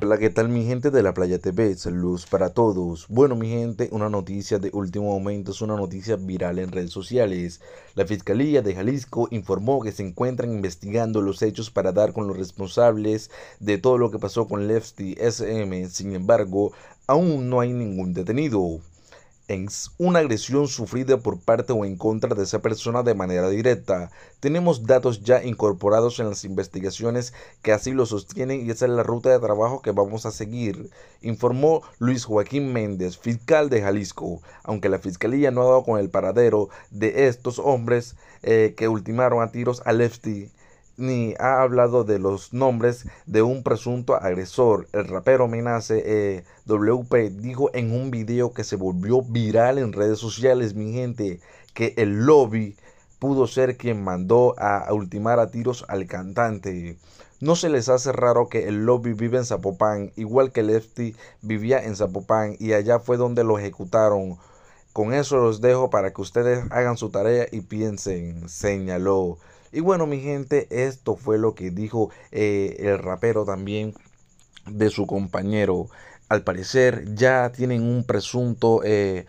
Hola, ¿qué tal mi gente de la Playa TV? saludos para todos. Bueno, mi gente, una noticia de último momento es una noticia viral en redes sociales. La Fiscalía de Jalisco informó que se encuentran investigando los hechos para dar con los responsables de todo lo que pasó con Lefty SM. Sin embargo, aún no hay ningún detenido. En una agresión sufrida por parte o en contra de esa persona de manera directa. Tenemos datos ya incorporados en las investigaciones que así lo sostienen y esa es la ruta de trabajo que vamos a seguir, informó Luis Joaquín Méndez, fiscal de Jalisco. Aunque la fiscalía no ha dado con el paradero de estos hombres eh, que ultimaron a tiros a Lefty ni ha hablado de los nombres de un presunto agresor. El rapero Menace eh, WP dijo en un video que se volvió viral en redes sociales, mi gente, que el lobby pudo ser quien mandó a ultimar a tiros al cantante. No se les hace raro que el lobby vive en Zapopan, igual que Lefty vivía en Zapopan y allá fue donde lo ejecutaron. Con eso los dejo para que ustedes hagan su tarea y piensen, señaló. Y bueno, mi gente, esto fue lo que dijo eh, el rapero también de su compañero. Al parecer ya tienen un presunto eh,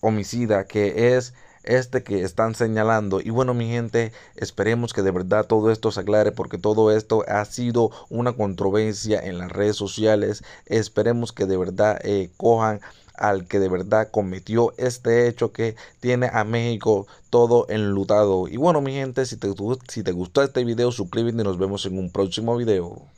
homicida que es este que están señalando. Y bueno, mi gente, esperemos que de verdad todo esto se aclare porque todo esto ha sido una controversia en las redes sociales. Esperemos que de verdad eh, cojan al que de verdad cometió este hecho que tiene a México todo enlutado. Y bueno, mi gente, si te, si te gustó este video, suscríbete y nos vemos en un próximo video.